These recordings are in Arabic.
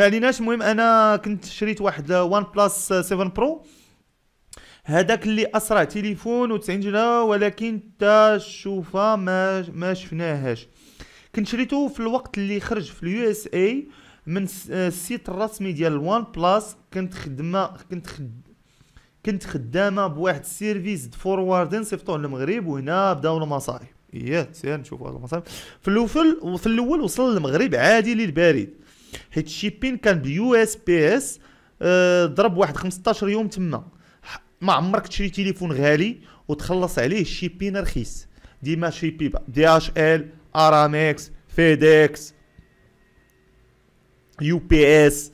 ما عليناش المهم انا كنت شريت واحد وان بلس 7 برو هذاك اللي اسرع تليفون و90 جنيه ولكن تا شوفه ما ما شفناهاش كنت شريته في الوقت اللي خرج في اليو اس اي من السيت الرسمي ديال وان بلس كنت خدمه كنت خد كنت خدامه بواحد السيرفيس فوروارد صيفطوه للمغرب وهنا بداو المصايب ايه سير نشوفوا هاد المصايب في الاول في الاول وصل للمغرب عادي للبريد حيت الشيبين كان بيو اس بي اس ضرب واحد 15 يوم تما ما عمرك تشري تليفون غالي وتخلص عليه الشيبين رخيص ديما شيبي دي اش ال ارامكس فيديكس يو بي اس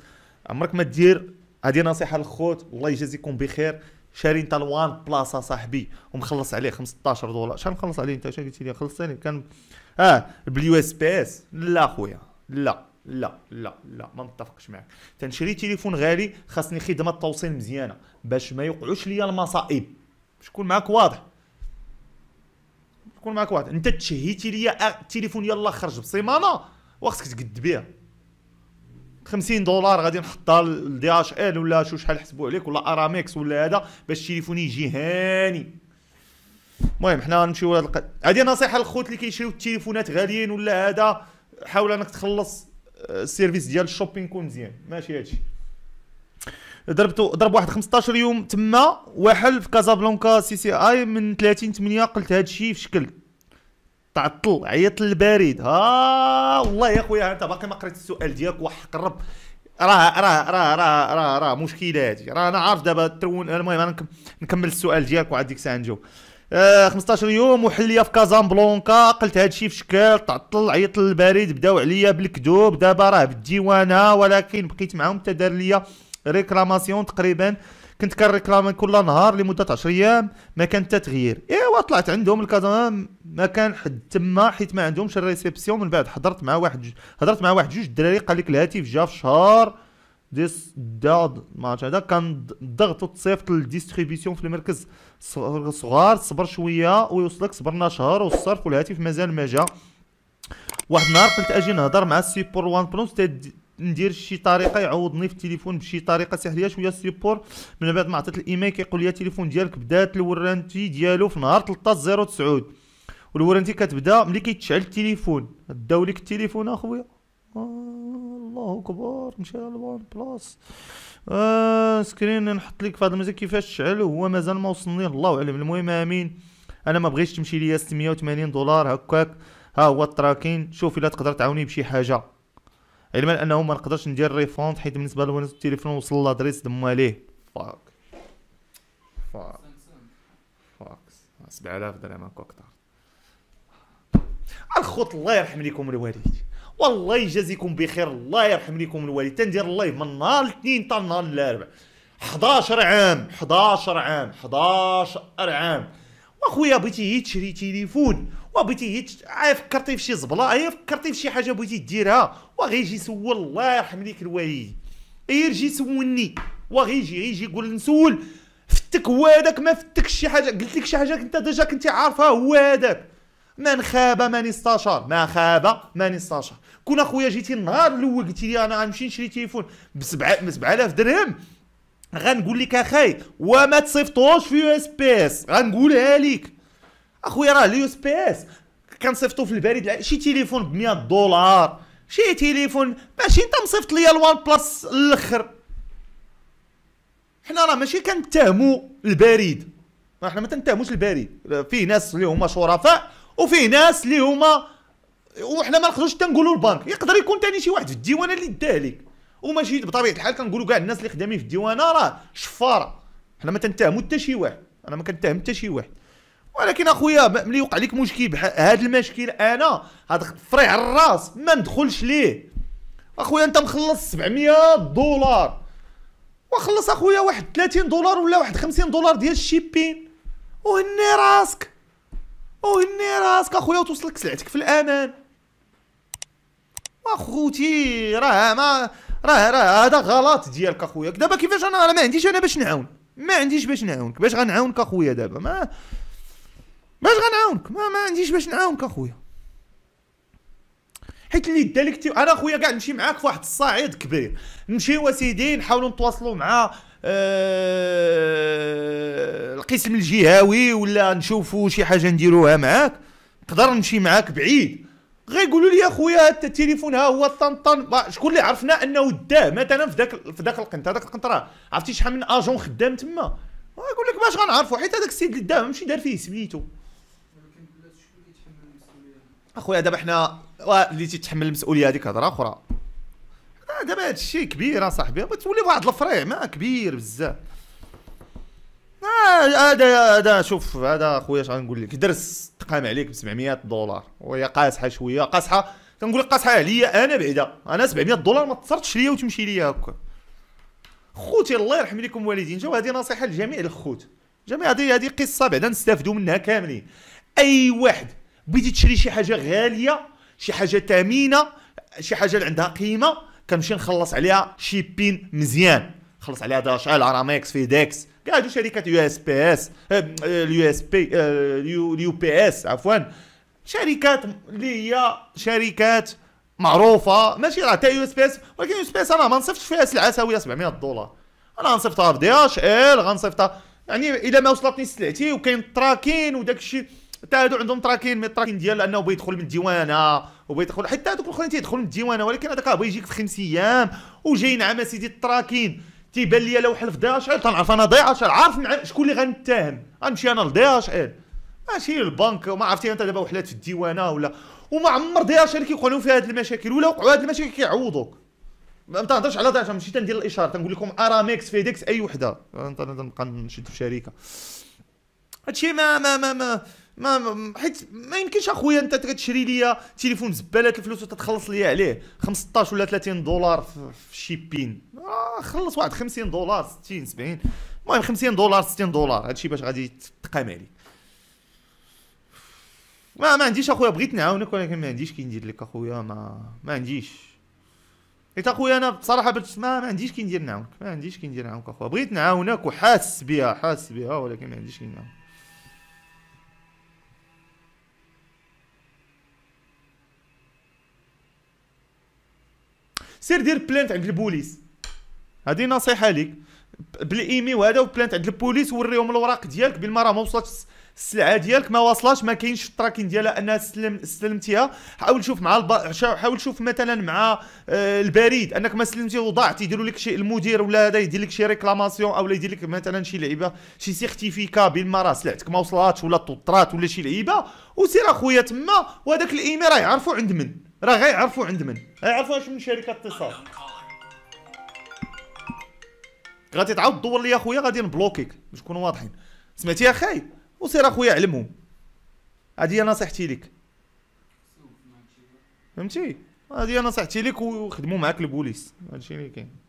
عمرك ما دير هذه نصيحه للخوت الله يجازيكم بخير شاري انت الوان بلاصه صاحبي ومخلص عليه 15 دولار شحال مخلص عليه انت شحال قلت لي خلصتني كان اه باليو اس بي اس لا خويا لا لا لا لا ما متفقش معك تنشري تليفون غالي خاصني خدمه توصيل مزيانه باش ما يوقعوش ليا المصائب باش نكون معاك واضح نكون معاك واضح انت تشهيتي ليا التليفون يلا خرج بسيمانه وخصك تقد بها 50 دولار غادي نحطها لدي اش ال ولا شو شحال حسبوا عليك ولا اراميكس ولا هذا باش التليفون يجي هاني المهم حنا غنمشيو لهاد هذه نصيحه للخوت اللي كيشريو التليفونات غاليين ولا هذا حاول انك تخلص السيرفيس آه، ديال الشوبينغ يكون مزيان ماشي هادشي ضربتو ضرب واحد 15 يوم تما واحد في كازابلانكا سي سي اي من 30 8 قلت هادشي في شكل تعطل عيط للبريد ها والله يا خويا انت باقي ما قريت السؤال ديالك وحق الرب راه راه راه راه راه راه مشكله هادي راه انا عارف دابا ترون المهم انا نكمل السؤال ديالك وعاد ديك الساعه نجاوب 15 آه، يوم وحل في بلونكا قلت هادشي في شكل تعطل عيط للبريد بداو عليا بالكذوب دابا راه بالديوانه ولكن بقيت معاهم حتى دار ليا ريكلاماسيون تقريبا كنت كنريكلامي كل نهار لمده 10 ايام ما كان حتى تغيير ايوا طلعت عندهم الكازا ما كان حد تما حيت ما عندهمش الريسبسيون من بعد حضرت مع واحد هضرت مع واحد جوج الدراري قال لك الهاتف جا في شهر ديس داد ما عرفتش هذا كان ضغط تصيفط للديستريبيسيون في المركز صغار صبر شويه ويوصلك صبرنا شهر والصرف والهاتف مازال ما جا واحد النهار قلت اجي نهضر مع السيبور وان برونس ندير شي طريقه يعوضني في التليفون بشي طريقه سحريه شويه السيبور من بعد ما عطيت الايميل كيقول لي التليفون ديالك بدات الورانتي ديالو في نهار 13 09 والورانتي كتبدا ملي كيتشعل التليفون داو ليك التليفون اخويا هو كبار ان شاء الله ون آه سكرين نحط لك في هذا كيفاش تشعل هو مازال ما وصلني الله اعلم المهم امين انا ما بغيتش تمشي ليا 680 دولار هكاك ها هو التراكين شوف الا تقدر تعاوني بشي حاجه علما انه ما نقدرش ندير ريفوند حيت بالنسبه للويندوز التليفون وصل لادريس دم عليه فاك فاك فاك 7000 درهم هكاك الخوت الله يرحم ليكم الوالدين والله يجازيكم بخير الله يرحم ليكم الوالد تندير اللايف من نهار الاثنين حتى نهار الاربع 11 عام 11 عام 11 عام واخويا بغيتي هي تشري تليفون وبغيتي هي فكرتي في شي زبله هي فكرتي في شي حاجه بغيتي ديرها وغير يجي يسول الله يرحم ليك الوالد يجي يسولني وغير يجي يجي يقول نسول فتك هو هذاك ما فتكش شي حاجه قلت لك شي حاجه انت ديجا كنتي عارفها هو هذاك من خاب من استشار ما خاب من استشار كون اخويا جيتي النهار الاول قلتي لي انا غنمشي نشري تليفون ب 7000 درهم غنقول لك اخاي وما تصيفطوش في يو اس بي اس غنقولها لك اخويا راه اليو اس بي اس كنصيفطو في البريد شي تليفون ب 100 دولار شي تليفون ماشي انت مصيفط ليا الوان بلس الاخر حنا راه ماشي كنتهمو البريد حنا ما تنتهموش البريد فيه ناس اللي هما شرفاء وفيه ناس اللي هما وحنا ما نقدروش حتى نقولوا البنك يقدر يكون ثاني شي واحد في الديوانه اللي داه لك وماشي بطبيعه الحال كنقولوا كاع الناس اللي خدامين في الديوانه راه شفاره حنا ما تنتهموا حتى شي واحد انا ما كنتهم حتى شي واحد ولكن اخويا ملي يوقع لك مشكل هذا المشكل انا هذا فريع الراس ما ندخلش ليه اخويا انت مخلص 700 دولار وخلص اخويا واحد 30 دولار ولا واحد 50 دولار ديال الشيبين وهني راسك وهني راسك اخويا وتوصلك سلعتك في الامان اخوتي راه ما راه راه هذا غلط ديالك اخويا دابا كيفاش انا راه ما عنديش انا باش نعاون ما عنديش باش نعاونك باش غنعاونك اخويا دابا ما باش غنعاونك ما ما عنديش باش نعاونك اخويا حيت اللي دالك انا اخويا كاع نمشي معاك في واحد الصعيد كبير نمشيو سيدي نحاولوا نتواصلوا مع آه، القسم الجهوي ولا نشوفوا شي حاجه نديروها معاك نقدر نمشي معاك بعيد غيقولوا لي اخويا هذا التليفون ها هو طن طن شكون اللي عرفنا انه داه مثلا في ذاك في ذاك القنطره ذاك القنطره عرفتي شحال من اجون خدام تما آه، يقول لك باش غنعرفوا حيت هذاك السيد اللي داه ماشي دار فيه سميتو اخويا دابا حنا آه، اللي تيتحمل المسؤوليه هذيك هضره اخرى آه، دابا هادشي الشيء كبير اصاحبي تولي واحد الفريع ما آه، كبير بزاف آه، هذا هذا شوف هذا خويا اش غنقول لك درس تقام عليك ب 700 دولار وهي قاصحه شويه قاصحه كنقول لك قاصحه عليا انا بعدا انا 700 دولار ما تصرتش ليا وتمشي ليا هكا خوتي الله يرحم لكم والدين جاو هذه نصيحه لجميع الخوت جميع هذه هذه قصه بعدا نستافدوا منها كاملين اي واحد بغيتي تشري شي حاجه غاليه شي حاجه ثمينه شي حاجه اللي عندها قيمه كنمشي نخلص عليها شيبين مزيان خلص عليها داشال ارامكس فيديكس كاع هادو شركات يو اس بي اس اليو آه، آه، اس بي آه، اليو بي اس عفوا شركات اللي هي شركات معروفه ماشي راه حتى يو اس بي اس ولكن يو اس بي اس انا ما نصيفطش فيها سلعه ساويه 700 دولار انا غنصيفطها في دي اش ال غنصيفطها يعني الا ما وصلتني سلعتي وكاين تراكين وداك الشيء حتى هادو عندهم تراكين من التراكين ديال انه بغى يدخل من الديوانه وبغى يدخل حتى هادوك الاخرين تيدخلوا من الديوانه ولكن هذاك بغى يجيك في خمس ايام وجاي نعم اسيدي التراكين تيبان لي لوح ال 11 تنعرف انا 11 عارف شكون اللي غنتهم غنمشي انا ل 11 إيه. ماشي البنك وما عرفتي انت دابا وحلات في الديوانه ولا وما عمر 11 كيوقعوا لهم في هذه المشاكل ولا وقعوا هذه المشاكل كيعوضوك ما تهضرش على 11 ماشي تندير الاشاره تنقول لكم اراميكس فيديكس اي وحده نبقى نشد في شركه هادشي ما ما ما, ما ما حيت ما يمكنش اخويا انت تشري ليا تليفون زباله الفلوس وتتخلص ليا عليه 15 ولا 30 دولار في شيبين آه خلص واحد 50 دولار 60 70 المهم 50 دولار 60 دولار هادشي باش غادي تقام عليك ما ما عنديش اخويا بغيت نعاونك ولكن ما عنديش كي ندير لك اخويا ما ما عنديش حيت اخويا انا بصراحه باش ما, ما عنديش كي ندير نعاونك ما عنديش كي ندير نعاونك اخويا بغيت نعاونك وحاس بها حاس بها ولكن ما عنديش كي نعاونك سير دير بلانت عند البوليس هذه نصيحه ليك بالايمي وهذا وبلانت عند البوليس وريهم الاوراق ديالك بما راه ما وصلتش السلعه ديالك ما واصلاش ما كاينش التراكين ديالها انها سلم استلمتيها حاول شوف مع الب... حاول شوف مثلا مع آه البريد انك ما سلمتي وضاعت يديروا لك شي المدير ولا هذا يدير لك شي ريكلاماسيون اولا يدير لك مثلا شي لعيبه شي سيرتيفيكا بما راه سلعتك ما وصلاتش ولا طرات ولا شي لعيبه وسير اخويا تما وهذاك الايمي راه يعرفوا عند من راه غيعرفوا عند من غيعرفوا اش من شركه اتصال غادي تعاود دور ليا اخويا غادي نبلوكيك باش نكونوا واضحين سمعتي يا خاي وسير اخويا علمهم هذه هي نصيحتي لك فهمتي هذه هي نصيحتي لك وخدموا معاك البوليس هادشي اللي كاين